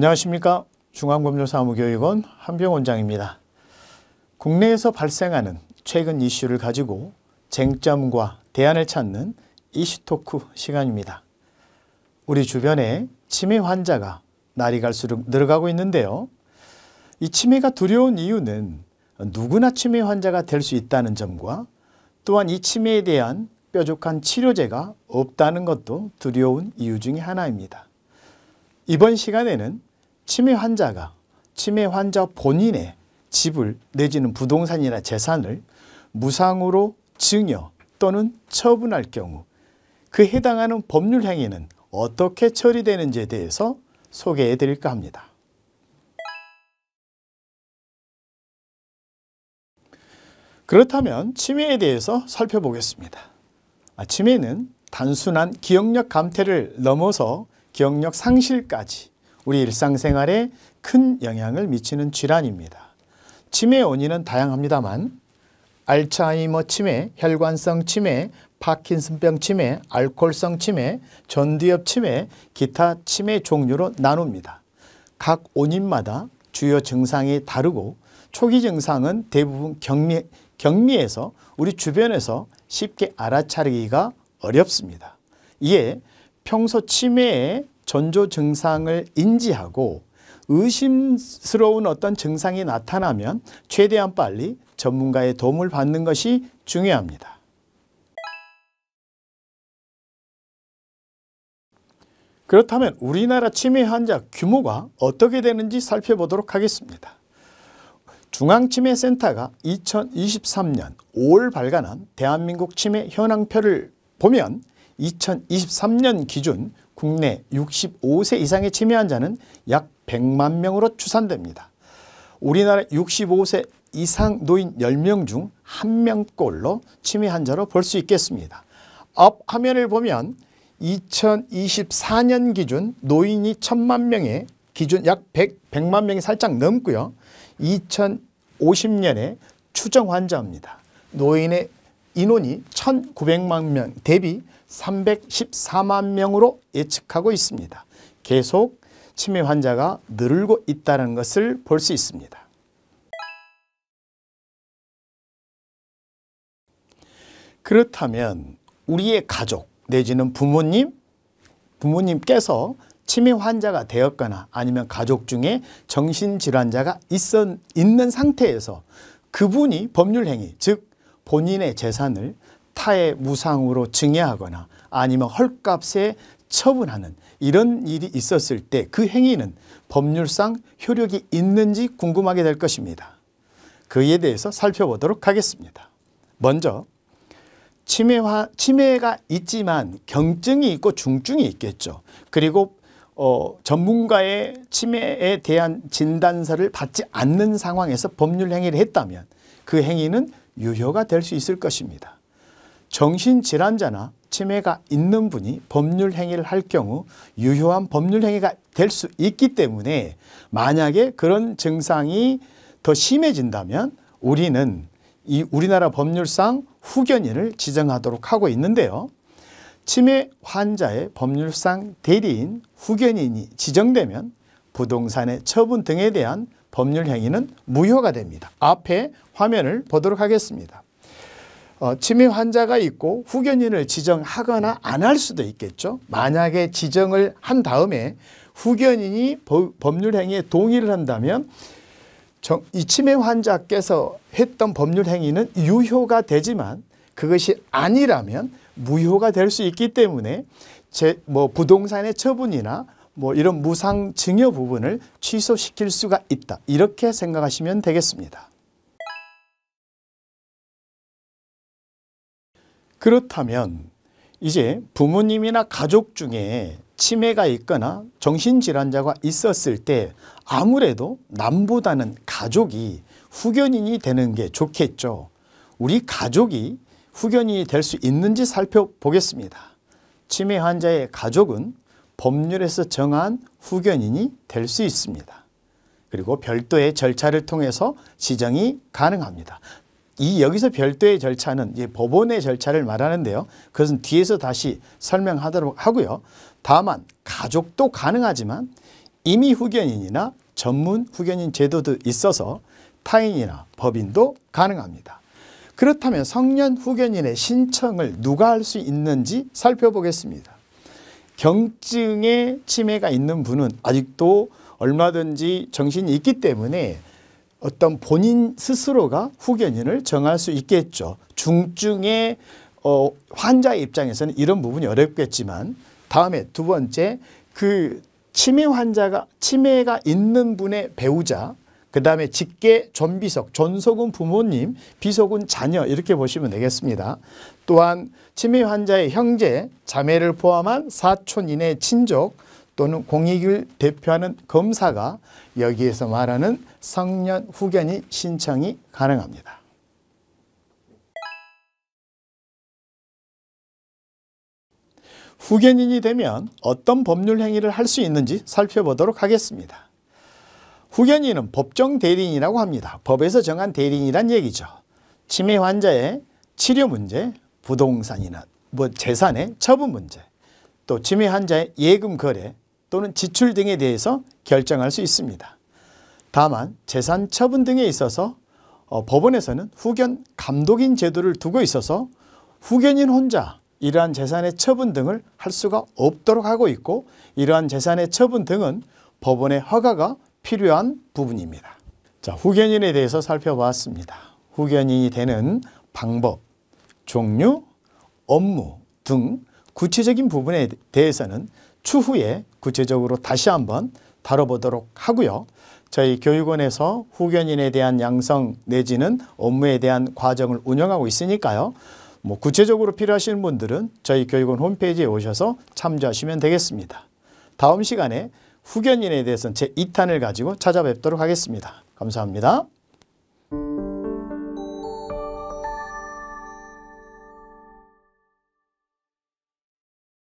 안녕하십니까. 중앙법률사무교육원 한병 원장입니다. 국내에서 발생하는 최근 이슈를 가지고 쟁점과 대안을 찾는 이슈토크 시간입니다. 우리 주변에 치매 환자가 날이 갈수록 늘어가고 있는데요. 이 치매가 두려운 이유는 누구나 치매 환자가 될 수 있다는 점과 또한 이 치매에 대한 뾰족한 치료제가 없다는 것도 두려운 이유 중의 하나입니다. 이번 시간에는 치매 환자가 치매 환자 본인의 집을 내지는 부동산이나 재산을 무상으로 증여 또는 처분할 경우 그 해당하는 법률 행위는 어떻게 처리되는지에 대해서 소개해 드릴까 합니다. 그렇다면 치매에 대해서 살펴보겠습니다. 아, 치매는 단순한 기억력 감퇴를 넘어서 기억력 상실까지 우리 일상생활에 큰 영향을 미치는 질환입니다. 치매 원인은 다양합니다만 알츠하이머 치매, 혈관성 치매, 파킨슨병 치매, 알코올성 치매, 전두엽 치매, 기타 치매 종류로 나눕니다. 각 원인마다 주요 증상이 다르고 초기 증상은 대부분 격리, 격리해서 우리 주변에서 쉽게 알아차리기가 어렵습니다. 이에 평소 치매의 전조 증상을 인지하고 의심스러운 어떤 증상이 나타나면 최대한 빨리 전문가의 도움을 받는 것이 중요합니다. 그렇다면 우리나라 치매 환자 규모가 어떻게 되는지 살펴보도록 하겠습니다. 중앙치매센터가 2023년 5월 발간한 대한민국 치매 현황표를 보면 2023년 기준 국내 65세 이상의치매환 자는 약 100만 명으로 추산됩니다. 우리나라 65세 이상 노인 10명 중 1명꼴로 치매 환자로 볼 수 있겠습니다. 앞 화면을 보면 2024년 기준 노인이 1천만 명에 기준 약 100, 만 명이 살짝 넘고요. 2050년에 추정 환자입니다. 노인의 인원이 1,900만 명 대비 314만 명으로 예측하고 있습니다. 계속 치매 환자가 늘고 있다는 것을 볼 수 있습니다. 그렇다면 우리의 가족 내지는 부모님, 부모님께서 치매 환자가 되었거나 아니면 가족 중에 정신질환자가 있은, 있는 상태에서 그분이 법률행위, 즉 본인의 재산을 타의 무상으로 증여하거나 아니면 헐값에 처분하는 이런 일이 있었을 때 그 행위는 법률상 효력이 있는지 궁금하게 될 것입니다. 그에 대해서 살펴보도록 하겠습니다. 먼저 치매화, 치매가 있지만 경증이 있고 중증이 있겠죠. 그리고 어, 전문가의 치매에 대한 진단서를 받지 않는 상황에서 법률 행위를 했다면 그 행위는 유효가 될 수 있을 것입니다. 정신질환자나 치매가 있는 분이 법률 행위를 할 경우 유효한 법률 행위가 될 수 있기 때문에 만약에 그런 증상이 더 심해진다면 우리는 이 우리나라 법률상 후견인을 지정하도록 하고 있는데요. 치매 환자의 법률상 대리인 후견인이 지정되면 부동산의 처분 등에 대한 법률 행위는 무효가 됩니다. 앞에 화면을 보도록 하겠습니다. 어, 치매 환자가 있고 후견인을 지정하거나 안 할 수도 있겠죠. 만약에 지정을 한 다음에 후견인이 보, 법률 행위에 동의를 한다면 정, 이 치매 환자께서 했던 법률 행위는 유효가 되지만 그것이 아니라면 무효가 될 수 있기 때문에 제, 뭐 부동산의 처분이나 뭐 이런 무상 증여 부분을 취소시킬 수가 있다. 이렇게 생각하시면 되겠습니다. 그렇다면 이제 부모님이나 가족 중에 치매가 있거나 정신질환자가 있었을 때 아무래도 남보다는 가족이 후견인이 되는 게 좋겠죠. 우리 가족이 후견인이 될 수 있는지 살펴보겠습니다. 치매 환자의 가족은 법률에서 정한 후견인이 될 수 있습니다. 그리고 별도의 절차를 통해서 지정이 가능합니다. 이 여기서 별도의 절차는 이제 법원의 절차를 말하는데요. 그것은 뒤에서 다시 설명하도록 하고요. 다만 가족도 가능하지만 이미 후견인이나 전문 후견인 제도도 있어서 타인이나 법인도 가능합니다. 그렇다면 성년 후견인의 신청을 누가 할 수 있는지 살펴보겠습니다. 경증의 치매가 있는 분은 아직도 얼마든지 정신이 있기 때문에 어떤 본인 스스로가 후견인을 정할 수 있겠죠. 중증의 어, 환자의 입장에서는 이런 부분이 어렵겠지만 다음에 두 번째 그 치매 환자가 치매가 있는 분의 배우자 그 다음에 직계 존비석 존속은 부모님, 비속은 자녀 이렇게 보시면 되겠습니다. 또한 치매 환자의 형제, 자매를 포함한 사촌 이내 친족 또는 공익을 대표하는 검사가 여기에서 말하는 성년 후견이 신청이 가능합니다. 후견인이 되면 어떤 법률 행위를 할 수 있는지 살펴보도록 하겠습니다. 후견인은 법정 대리인이라고 합니다. 법에서 정한 대리인이란 얘기죠. 치매 환자의 치료 문제, 부동산이나 뭐 재산의 처분 문제, 또 치매 환자의 예금 거래 또는 지출 등에 대해서 결정할 수 있습니다. 다만 재산 처분 등에 있어서 어, 법원에서는 후견 감독인 제도를 두고 있어서 후견인 혼자 이러한 재산의 처분 등을 할 수가 없도록 하고 있고 이러한 재산의 처분 등은 법원의 허가가 필요한 부분입니다. 자, 후견인에 대해서 살펴봤습니다. 후견인이 되는 방법, 종류, 업무 등 구체적인 부분에 대해서는 추후에 구체적으로 다시 한번 다뤄보도록 하고요. 저희 교육원에서 후견인에 대한 양성 내지는 업무에 대한 과정을 운영하고 있으니까요. 뭐 구체적으로 필요하신 분들은 저희 교육원 홈페이지에 오셔서 참조하시면 되겠습니다. 다음 시간에 후견인에 대해서는 제 2탄을 가지고 찾아뵙도록 하겠습니다. 감사합니다.